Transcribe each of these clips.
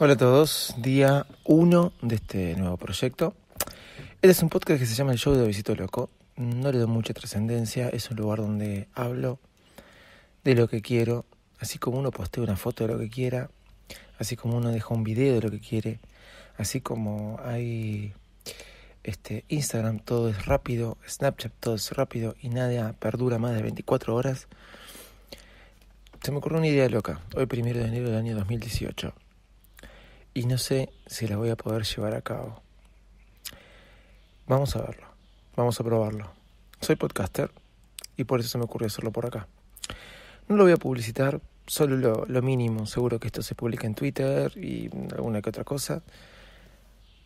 Hola a todos, día 1 de este nuevo proyecto. Este es un podcast que se llama El Show de Visito Loco. No le doy mucha trascendencia, es un lugar donde hablo de lo que quiero, así como uno postea una foto de lo que quiera, así como uno deja un video de lo que quiere, así como hay este Instagram, todo es rápido, Snapchat, todo es rápido y nada perdura más de 24 horas. Se me ocurrió una idea loca, hoy primero de enero del año 2018 y no sé si la voy a poder llevar a cabo. Vamos a verlo, vamos a probarlo. Soy podcaster y por eso se me ocurrió hacerlo por acá. No lo voy a publicitar, solo lo, mínimo. Seguro que esto se publica en Twitter y alguna que otra cosa.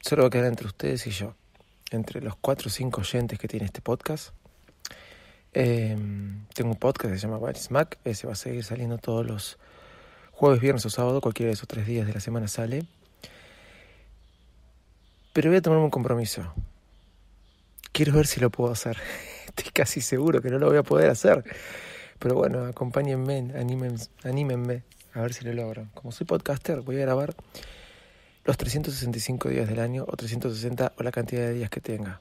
Solo va a quedar entre ustedes y yo, entre los cuatro o cinco oyentes que tiene este podcast. Em, tengo un podcast que se llama White Mac, ese va a seguir saliendo todos los jueves, viernes o sábado, cualquiera de esos tres días de la semana sale pero voy a tomarme un compromiso. Quiero ver si lo puedo hacer. Estoy casi seguro que no lo voy a poder hacer. Pero bueno, acompáñenme, anímenme, a ver si lo logro. Como soy podcaster, voy a grabar los 365 días del año o 360 o la cantidad de días que tenga.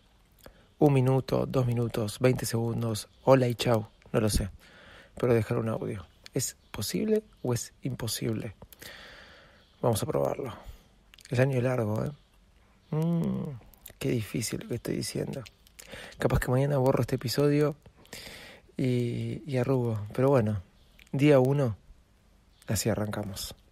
Un minuto, dos minutos, 20 segundos, hola y chau, no lo sé. Pero dejar un audio. ¿Es posible o es imposible? Vamos a probarlo. El año es largo, ¿eh? Mmm, qué difícil lo que estoy diciendo. Capaz que mañana borro este episodio y arrugo. Pero bueno, día uno, así arrancamos.